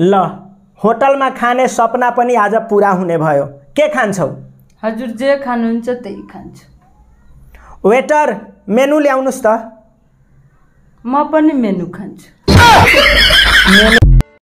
ल होटलमा खाने सपना पनि आज पुरा हुने भयो के खान्छौ हजुर जे खानुहुन्छ त्यही खान्छु वेटर मेनु ल्याउनुहोस् त म पनि मेनु खान्छु